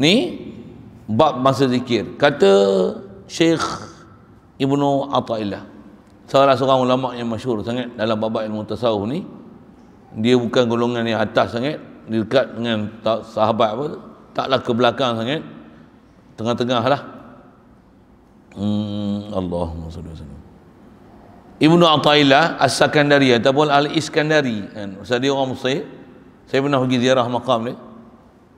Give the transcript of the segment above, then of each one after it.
ni bab masa zikir kata Syekh Ibnu Atailah salah seorang ulama yang masyhur sangat dalam bab ilmu tasawuf ni dia bukan golongan yang atas sangat dia dekat dengan sahabat apa taklah ke belakang sangat tengah-tengah lah hmm, Allahumma salli wa sallam Ibnu Atailah As-Sakandari ataupun Al-Iskandari kan? dia orang Mesir saya pernah pergi ziarah makam dia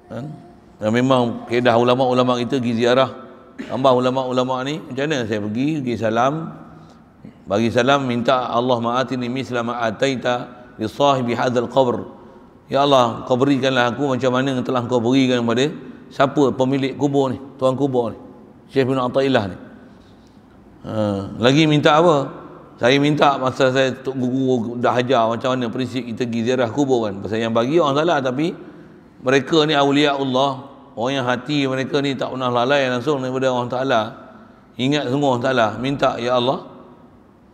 kan? Dan memang kaedah ulama-ulama kita pergi ziarah tambah ulama-ulama ni macam mana saya pergi pergi salam bagi salam minta Allah ma'atini misla ma'ataita li sahibi hadzal qabr ya Allah kau berikanlah aku macam mana yang telah kau berikan kepada siapa pemilik kubur ni tuan kubur ni Syekh bin Atailah ni ha, lagi minta apa saya minta masa saya guru dah ajar macam mana prinsip kita pergi ziarah kubur kan pasal yang bagi orang salah tapi mereka ni awliya Allah orang yang hati mereka ni tak pernah lalai langsung daripada Allah Ta'ala ingat semua Allah Ta'ala minta Ya Allah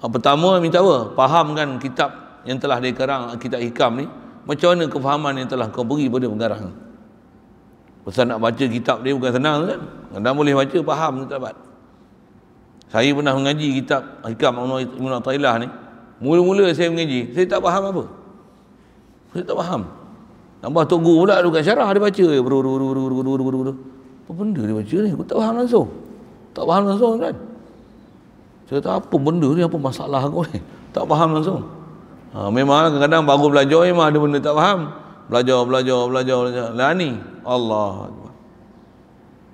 pertama minta apa fahamkan kitab yang telah dikarang kitab hikam ni macam mana kefahaman yang telah kau beri pada pengarang pasal nak baca kitab dia bukan senang kan dah boleh baca faham tak dapat saya pernah mengaji kitab hikam Ibn Atailah ni mula-mula saya mengaji saya tak faham apa saya tak faham Tambah Tok Guru pula dekat syarah dia baca ya, eh, Buru, buru, buru, buru, buru, buru, buru. Apa benda dia baca ni? Aku tak faham langsung. Tak faham langsung kan? Saya kata apa benda ni? Apa masalah aku ni? Tak faham langsung. Ha, memang kadang-kadang baru belajar memang ada benda tak faham. Belajar, belajar, belajar, belajar. Lah ni. Allah.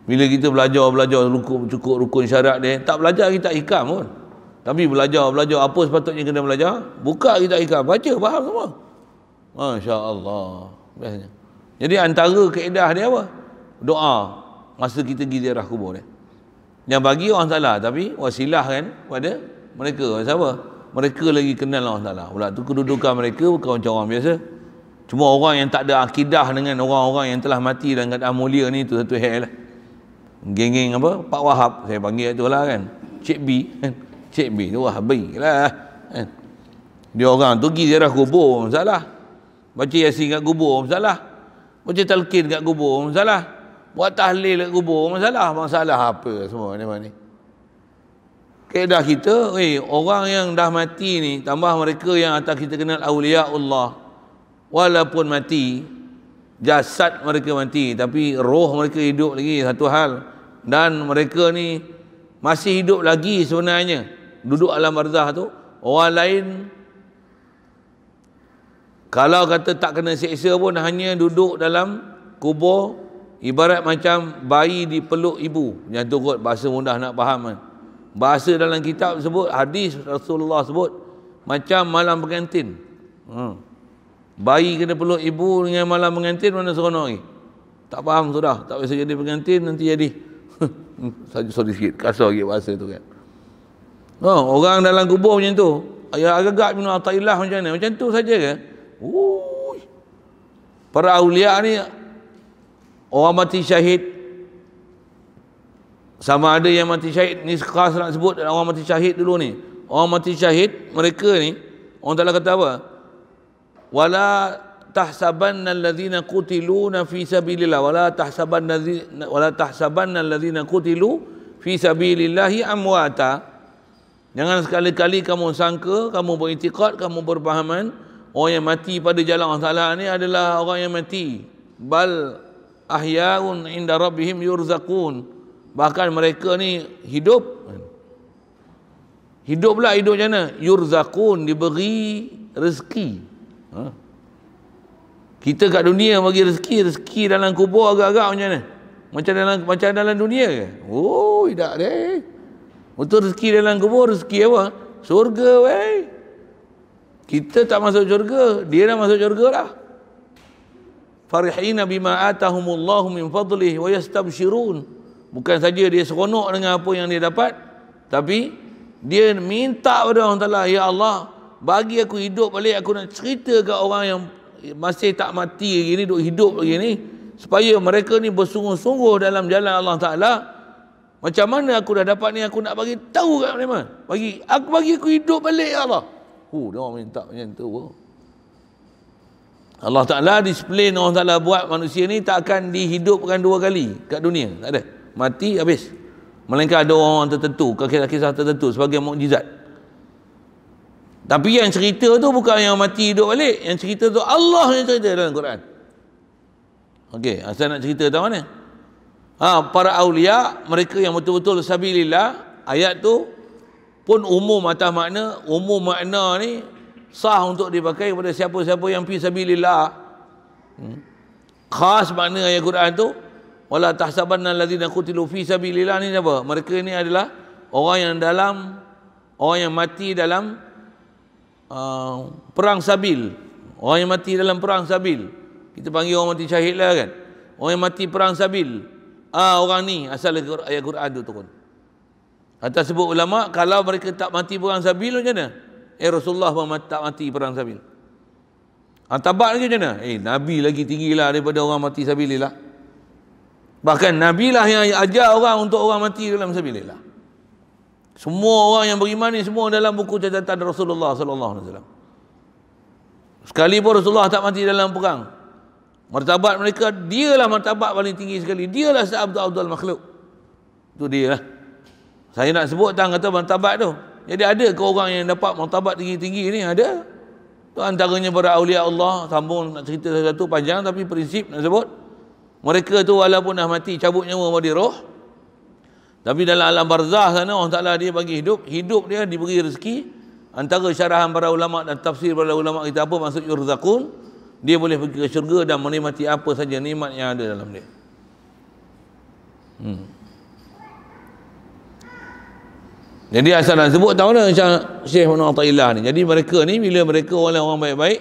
Bila kita belajar, belajar, rukun cukup rukun syarat ni. Tak belajar kita ikam pun. Tapi belajar, belajar. Apa sepatutnya kena belajar? Buka kita ikam Baca, faham semua. Masya Allah biasanya. Jadi antara keedah dia apa? Doa masa kita pergi ziarah kubur dia. Yang bagi orang salah tapi wasilah kan pada mereka. Siapa? Mereka lagi kenal orang salah. Pula tu kedudukan mereka bukan macam orang biasa. Cuma orang yang tak ada akidah dengan orang-orang yang telah mati dan keadaan mulia ni tu satu hal lah. Geng-geng apa? Pak Wahab saya panggil tu lah kan. Cik B. Kan? Cik B tu Wahabi lah. Kan? Dia orang tu pergi ziarah kubur salah. Baca yasin kat kubur salah, Baca talqin kat kubur salah, Buat tahlil kat kubur salah. Masalah apa semua ni mana ni. Kaedah kita, eh, orang yang dah mati ni, tambah mereka yang atas kita kenal awliya Allah. Walaupun mati, jasad mereka mati. Tapi roh mereka hidup lagi, satu hal. Dan mereka ni masih hidup lagi sebenarnya. Duduk alam barzah tu. Orang lain kalau kata tak kena seksa pun hanya duduk dalam kubur ibarat macam bayi di peluk ibu yang tu kot bahasa mudah nak faham kan bahasa dalam kitab sebut hadis Rasulullah sebut macam malam pengantin hmm. bayi kena peluk ibu dengan malam pengantin mana seronok ni tak faham sudah tak boleh jadi pengantin nanti jadi saja sorry sikit kasar sikit bahasa tu kan oh, orang dalam kubur macam tu ayah agak-agak minum atailah macam mana macam tu saja ke kan? Ui. Para awliya ni orang mati syahid sama ada yang mati syahid ni khas nak sebut orang mati syahid dulu ni. Orang mati syahid mereka ni orang taklah kata apa? Wala tahsabanna alladhina qutilu fi sabilillah wala tahsabanna wala tahsabanna alladhina qutilu fi sabilillahi amwata. Jangan sekali-kali kamu sangka, kamu beritikad, kamu berpahaman orang yang mati pada jalan Allah Ta'ala ni adalah orang yang mati bal ahyaun inda rabbihim yurzakun bahkan mereka ni hidup hidup pula hidup macam mana yurzakun diberi rezeki ha? kita kat dunia bagi rezeki rezeki dalam kubur agak-agak macam mana macam dalam macam dalam dunia ke oh tidak deh untuk rezeki dalam kubur rezeki apa surga weh kita tak masuk syurga, dia dah masuk syurga lah. Farihina bima atahumullahu min fadlih wa yastabshirun. Bukan saja dia seronok dengan apa yang dia dapat, tapi dia minta kepada Allah Taala, ya Allah, bagi aku hidup balik aku nak cerita ke orang yang masih tak mati lagi ni duk hidup lagi ni supaya mereka ni bersungguh-sungguh dalam jalan Allah Taala macam mana aku dah dapat ni aku nak bagi tahu kat mereka bagi aku bagi aku hidup balik ya Allah Hu, dia orang minta macam tu. Allah Ta'ala disiplin Allah Ta'ala buat manusia ni tak akan dihidupkan dua kali kat dunia. Tak ada. Mati habis. Melainkan ada orang tertentu, kisah-kisah tertentu sebagai mukjizat. Tapi yang cerita tu bukan yang mati hidup balik. Yang cerita tu Allah yang cerita dalam Quran. Okey, saya nak cerita tahu mana? Ha, para awliya, mereka yang betul-betul sabilillah, ayat tu pun umum atas makna umum makna ni sah untuk dipakai kepada siapa-siapa yang fi sabilillah hmm. khas makna ayat Quran tu wala tahsabanna allazina qutilu fi sabilillah ni apa mereka ni adalah orang yang dalam orang yang mati dalam uh, perang sabil orang yang mati dalam perang sabil kita panggil orang mati syahidlah kan orang yang mati perang sabil ah orang ni asal ayat Quran tu turun Atas sebut ulama kalau mereka tak mati perang Sabil macam mana? Eh Rasulullah pun tak mati perang Sabil. Antabat ha, lagi macam mana? Eh Nabi lagi tinggilah daripada orang mati Sabilillah. Bahkan Nabi lah yang ajar orang untuk orang mati dalam Sabilillah. Semua orang yang beriman ni semua dalam buku catatan Rasulullah sallallahu alaihi wasallam. Sekalipun Rasulullah tak mati dalam perang. Martabat mereka dialah martabat paling tinggi sekali. Dialah sahabat Abdul Makhluk. Itu dia lah. Saya nak sebut tentang kata martabat tu. Jadi ada ke orang yang dapat martabat tinggi-tinggi ni? Ada. Tu antaranya para aulia Allah. Sambung nak cerita satu panjang tapi prinsip nak sebut. Mereka tu walaupun dah mati cabut nyawa pada roh. Tapi dalam alam barzah sana Allah Ta'ala dia bagi hidup. Hidup dia diberi rezeki. Antara syarahan para ulama dan tafsir para ulama kita apa maksud yurzakun. Dia boleh pergi ke syurga dan menikmati apa saja nikmat yang ada dalam dia. Hmm. Jadi asal nak sebut tahu dah Syekh Ibn Atta'illah ni. Jadi mereka ni bila mereka walau orang baik-baik,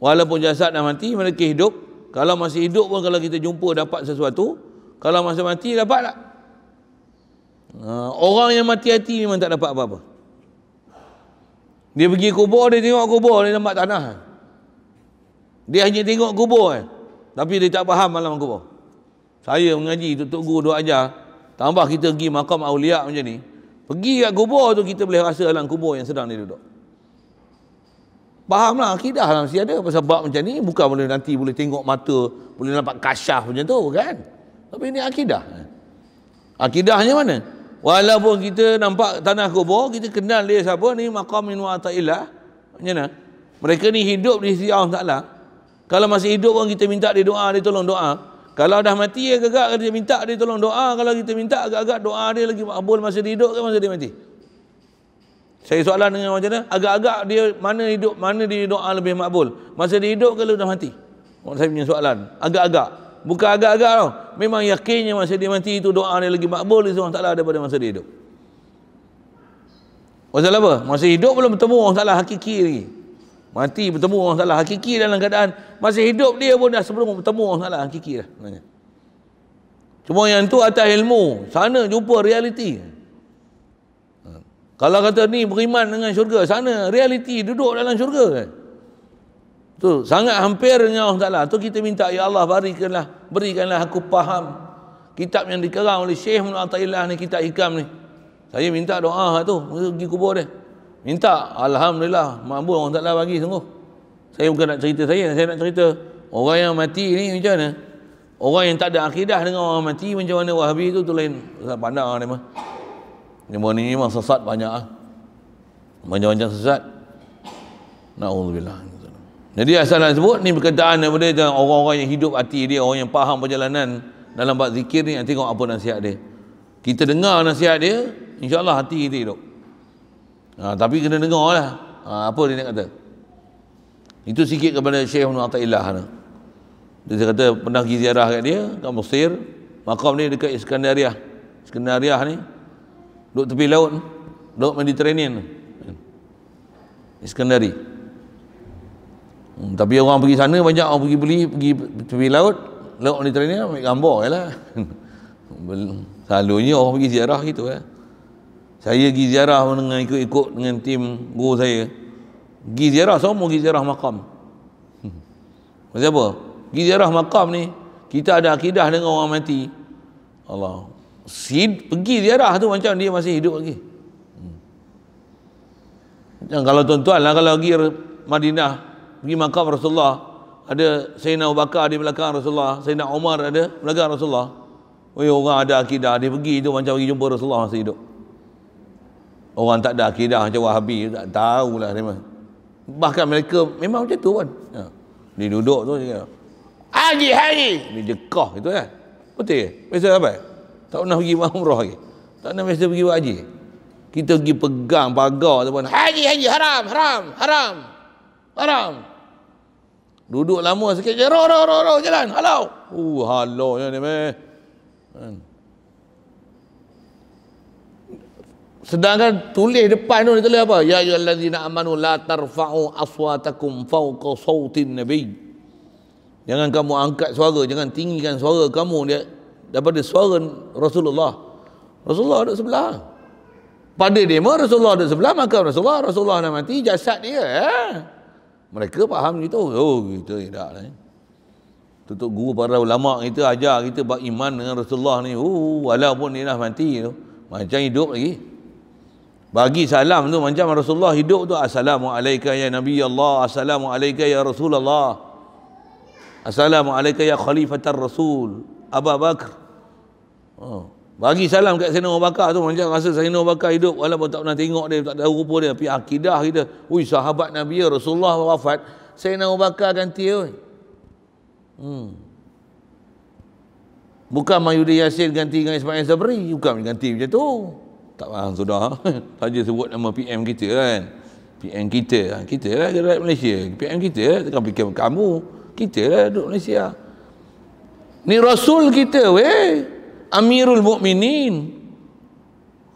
walaupun jasad dah mati, mereka hidup. Kalau masih hidup pun kalau kita jumpa dapat sesuatu, kalau masih mati dapat tak? Ha, orang yang mati hati memang tak dapat apa-apa. Dia pergi kubur, dia tengok kubur, dia nampak tanah. Dia hanya tengok kubur eh. Tapi dia tak faham malam kubur. Saya mengaji, tutup guru duk ajar. Tambah kita pergi makam awliya macam ni. Pergi kat kubur tu kita boleh rasa alam kubur yang sedang dia duduk. Fahamlah akidah lah mesti ada pasal bab macam ni bukan boleh nanti boleh tengok mata, boleh nampak kasyaf macam tu kan. Tapi ini akidah. Akidahnya mana? Walaupun kita nampak tanah kubur, kita kenal dia siapa ni maqam wa ta'illah. Macam mana? Mereka ni hidup di sisi Allah Kalau masih hidup pun kita minta dia doa, dia tolong doa. Kalau dah mati ya gagak dia minta dia tolong doa. Kalau kita minta agak-agak doa dia lagi makbul masa dia hidup ke masa dia mati? Saya soalan dengan macam mana? Agak-agak dia mana hidup, mana dia doa lebih makbul? Masa dia hidup ke dah mati? Oh, saya punya soalan. Agak-agak. Bukan agak-agak tau. Memang yakinnya masa dia mati itu doa dia lagi makbul di Allah Ta'ala daripada masa dia hidup. Masalah apa? Masa hidup belum bertemu Allah Ta'ala hakiki lagi. Mati bertemu Allah Ta'ala hakiki dalam keadaan masih hidup dia pun dah sebelum bertemu Allah Ta'ala hakiki dah. Cuma yang tu atas ilmu. Sana jumpa realiti. Ha. Kalau kata ni beriman dengan syurga, sana realiti duduk dalam syurga kan. Tu sangat hampir dengan Allah Taala. Tu kita minta ya Allah berikanlah, berikanlah aku faham kitab yang dikarang oleh Syekh Muhammad Al-Tailah ni kitab Ikam ni. Saya minta doa tu, pergi kubur dia. Minta Alhamdulillah Mampu orang taklah bagi sungguh Saya bukan nak cerita saya Saya nak cerita Orang yang mati ni macam mana Orang yang tak ada akidah dengan orang mati Macam mana wahabi tu tu lain Ustaz pandang ni mah Nombor ni memang sesat banyak ah. Macam-macam sesat Na'udzubillah Jadi asal nak sebut ni perkataan daripada Orang-orang yang hidup hati dia Orang yang faham perjalanan Dalam bab zikir ni nanti Tengok apa nasihat dia Kita dengar nasihat dia InsyaAllah hati kita hidup Ha, tapi kena dengar lah. Ha, apa dia nak kata? Itu sikit kepada Syekh Ibn Atta'illah. Lah. Dia kata pernah pergi ziarah kat dia, kat Mesir. Makam ni dekat Iskandariah. Iskandariah ni, duduk tepi laut ni. Duduk Mediterranean Iskandari. Hmm, tapi orang pergi sana banyak orang pergi beli, pergi tepi laut. Laut Mediterranean ambil gambar je lah. Selalunya orang pergi ziarah gitu eh saya pergi ziarah dengan ikut-ikut dengan tim guru saya pergi ziarah semua pergi ziarah makam hmm. maksud apa pergi ziarah makam ni kita ada akidah dengan orang mati Allah si, pergi ziarah tu macam dia masih hidup lagi dan hmm. kalau tuan-tuan lah kalau pergi Madinah pergi makam Rasulullah ada Sayyidina Abu Bakar di belakang Rasulullah Sayyidina Umar ada belakang Rasulullah Oh, orang ada akidah dia pergi tu macam pergi jumpa Rasulullah masa hidup orang tak ada akidah macam wahabi tak tahulah dia bahkan mereka memang macam tu pun kan. ya. Ha. dia duduk tu dia haji, hari dia jekah gitu kan betul biasa apa tak pernah pergi umrah lagi tak pernah biasa pergi haji kita pergi pegang pagar tu pun haji haji haram haram haram haram duduk lama sikit je roh roh roh, jalan halau uh halau ni meh kan? Sedangkan tulis depan tu dia tulis apa? Ya ayyuhallazina amanu la tarfa'u aswatakum fawqa sawtin nabiy. Jangan kamu angkat suara, jangan tinggikan suara kamu dia daripada suara Rasulullah. Rasulullah ada sebelah. Pada demo Rasulullah ada sebelah maka Rasulullah Rasulullah nak mati jasad dia. Eh? Mereka faham gitu. Oh, gitu tidak lah, eh. Tutup guru para ulama kita ajar kita bab iman dengan Rasulullah ni. Oh, walaupun dia dah mati tu, macam hidup lagi bagi salam tu macam Rasulullah hidup tu Assalamualaikum ya Nabi Allah Assalamualaikum ya Rasulullah Assalamualaikum ya Khalifatul Rasul Abu Bakar oh. bagi salam kat Sayyidina Abu Bakar tu macam rasa Sayyidina Abu Bakar hidup walaupun tak pernah tengok dia tak tahu rupa dia tapi akidah kita ui sahabat Nabi ya Rasulullah wafat Sayyidina Abu Bakar ganti oi. hmm. bukan Mayudin Yasir ganti dengan Ismail Sabri bukan ganti macam tu tak faham sudah saja sebut nama PM kita kan PM kita kan kita lah gerak Malaysia PM kita lah tekan PM kamu kita lah duduk Malaysia ni Rasul kita weh Amirul Mukminin,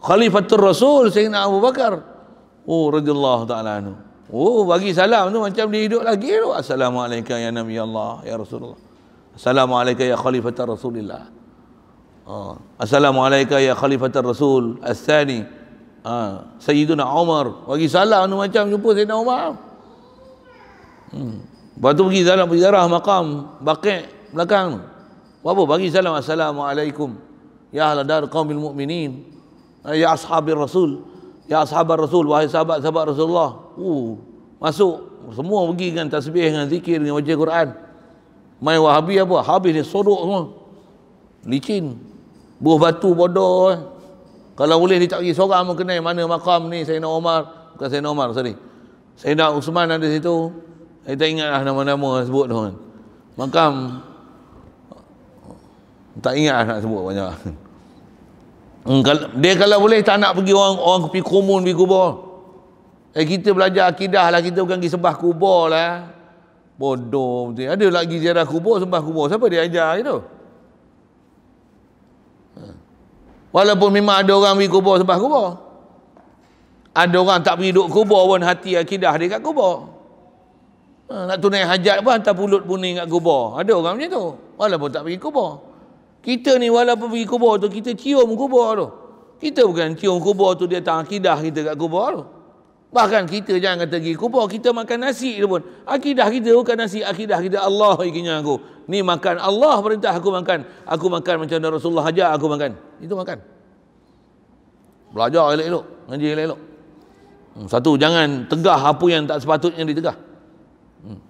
Khalifatul Rasul Sayyidina Abu Bakar Oh radhiyallahu ta'ala anhu Oh bagi salam tu macam dia hidup lagi tu Assalamualaikum ya Nabi Allah ya Rasulullah Assalamualaikum ya Khalifatul Rasulillah Ha. Assalamualaikum ya Khalifatul Rasul. Al-Thani. Ha. Sayyiduna Umar. Bagi salam tu macam jumpa Sayyidina Umar. Hmm. Lepas tu pergi salam berjarah makam. Bakit belakang tu. Buat Bagi salam. Assalamualaikum. Ya Allah dar qawmil mu'minin. Ha, ya ashabir Rasul. Ya ashabar Rasul. Wahai sahabat-sahabat Rasulullah. Uh. Masuk. Semua pergi dengan tasbih, dengan zikir, dengan wajah Quran. Main wahabi apa? Habis ni sodok semua. Licin buah batu bodoh kalau boleh dia tak pergi seorang pun kenal mana makam ni Sayyidina Omar bukan Sayyidina Omar sorry Sayyidina Usman ada situ saya tak ingat lah nama-nama sebut tu kan makam tak ingat lah nak sebut banyak hmm, dia kalau boleh tak nak pergi orang orang pergi komun pergi kubur eh kita belajar akidah lah kita bukan pergi sebah kubur lah bodoh ada lagi ziarah kubur sembah kubur siapa dia ajar gitu Walaupun memang ada orang pergi kubur sebab kubur. Ada orang tak pergi duduk kubur pun hati akidah dia kat kubur. Ha, nak tunai hajat pun hantar pulut puni kat kubur. Ada orang macam tu. Walaupun tak pergi kubur. Kita ni walaupun pergi kubur tu, kita cium kubur tu. Kita bukan cium kubur tu, dia tak akidah kita kat kubur tu. Bahkan kita jangan kata pergi kubur, kita makan nasi je pun. Akidah kita bukan nasi, akidah kita Allah ikinya aku. Ni makan Allah perintah aku makan. Aku makan macam mana Rasulullah ajar aku makan. Itu makan. Belajar elok-elok, ngaji elok-elok. Hmm, satu, jangan tegah apa yang tak sepatutnya ditegah. Hmm.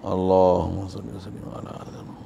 Allahumma salli wa sallim ala alamu.